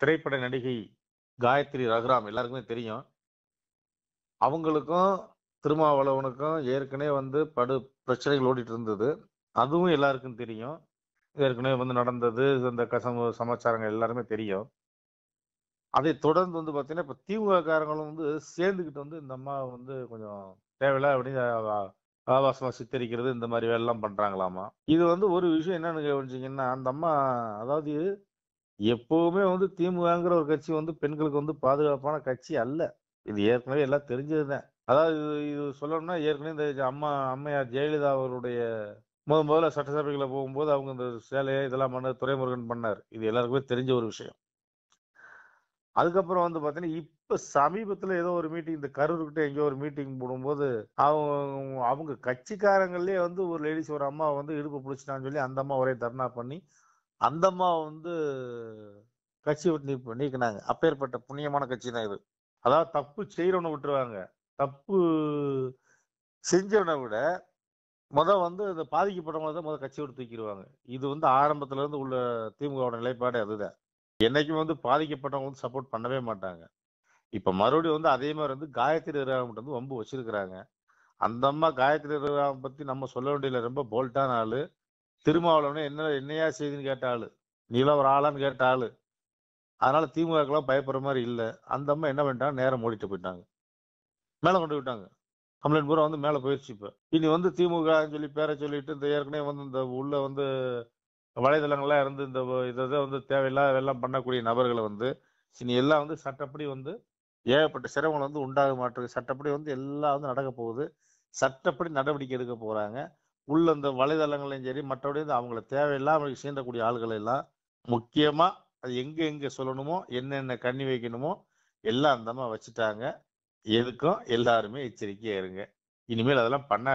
திரைப்பட நடிகை காயத்ரி ரகுராம் எல்லாருக்குமே தெரியும் அவங்களுக்கும் திருமாவளவனுக்கும் ஏற்கனவே வந்து படு பிரச்சனைகள் ஓடிட்டு இருந்தது அதுவும் எல்லாருக்கும் தெரியும் ஏற்கனவே வந்து நடந்தது இந்த கசம சமாச்சாரங்கள் எல்லாருமே தெரியும் அதை தொடர்ந்து வந்து பார்த்தீங்கன்னா இப்போ காரங்களும் வந்து சேர்ந்துக்கிட்டு வந்து இந்த அம்மா வந்து கொஞ்சம் தேவையில்லை அப்படின்னு ஆபாசமாக சித்தரிக்கிறது இந்த மாதிரி வேலைலாம் பண்ணுறாங்களாமா இது வந்து ஒரு விஷயம் என்னன்னு கவனிச்சிங்கன்னா அந்த அம்மா அதாவது எப்பவுமே வந்து திமுகங்கிற ஒரு கட்சி வந்து பெண்களுக்கு வந்து பாதுகாப்பான கட்சி அல்ல இது ஏற்கனவே எல்லாம் தெரிஞ்சதுதான் அதாவது இது இது சொல்லணும்னா ஏற்கனவே இந்த அம்மா அம்மையார் ஜெயலலிதா அவருடைய முத முதல்ல சட்டசபைகளை போகும்போது அவங்க இந்த சேலையை இதெல்லாம் பண்ண துறைமுருகன் பண்ணார் இது எல்லாருக்குமே தெரிஞ்ச ஒரு விஷயம் அதுக்கப்புறம் வந்து பார்த்தீங்கன்னா இப்போ சமீபத்தில் ஏதோ ஒரு மீட்டிங் இந்த கரூர்கிட்ட எங்கேயோ ஒரு மீட்டிங் போடும்போது அவங்க அவங்க கட்சிக்காரங்களே வந்து ஒரு லேடிஸ் ஒரு அம்மா வந்து இடுப்பு பிடிச்சிட்டான்னு சொல்லி அந்த அம்மா ஒரே தர்ணா பண்ணி அந்தம்மா வந்து கட்சி விட்டு நீக்கினாங்க அப்பேற்பட்ட புண்ணியமான கட்சி தான் இது அதாவது தப்பு செய்யறவனை விட்டுருவாங்க தப்பு செஞ்சவனை விட முத வந்து இந்த பாதிக்கப்படுறவங்க தான் முதல் கட்சி விட்டு தூக்கிடுவாங்க இது வந்து ஆரம்பத்துல இருந்து உள்ள திமுகவோட நிலைப்பாடு அதுதான் என்னைக்கும் வந்து பாதிக்கப்பட்டவங்க வந்து சப்போர்ட் பண்ணவே மாட்டாங்க இப்ப மறுபடியும் வந்து அதே மாதிரி வந்து காயத்ரி ராமன் வந்து வம்பு வச்சிருக்கிறாங்க அந்த அம்மா காயத்ரி ராமன் பத்தி நம்ம சொல்ல வேண்டியதில்லை ரொம்ப போல்ட்டான ஆளு திருமாவளவன் என்ன என்னையா செய்துன்னு கேட்ட ஆளு நீலாம் ஒரு ஆளான்னு கேட்ட அதனால திமுகக்கெல்லாம் பயப்படுற மாதிரி இல்லை அந்த அம்மா என்ன பண்ணிட்டாங்க நேரம் மூடிட்டு போயிட்டாங்க மேலே கொண்டு போயிட்டாங்க கம்ப்ளைண்ட் பூரா வந்து மேலே போயிடுச்சு இப்போ இனி வந்து திமுகன்னு சொல்லி பேரை சொல்லிட்டு இந்த ஏற்கனவே வந்து இந்த உள்ள வந்து வலைதளங்கள்லாம் இருந்து இந்த இதை வந்து தேவையில்லாத எல்லாம் பண்ணக்கூடிய நபர்களை வந்து இனி எல்லாம் வந்து சட்டப்படி வந்து ஏகப்பட்ட சிரமங்கள் வந்து உண்டாக மாட்டேங்குது சட்டப்படி வந்து எல்லாம் வந்து நடக்க போகுது சட்டப்படி நடவடிக்கை எடுக்க போகிறாங்க உள்ள இந்த வலைதளங்களையும் சரி மற்றபடி அவங்கள தேவையில்லாம அவங்களுக்கு சீண்டக்கூடிய ஆள்களை எல்லாம் முக்கியமா அது எங்க எங்க சொல்லணுமோ என்னென்ன கண்ணி வைக்கணுமோ எல்லாம் அந்தமா வச்சுட்டாங்க எதுக்கும் எல்லாருமே எச்சரிக்கையா இருங்க இனிமேல் அதெல்லாம் பண்ண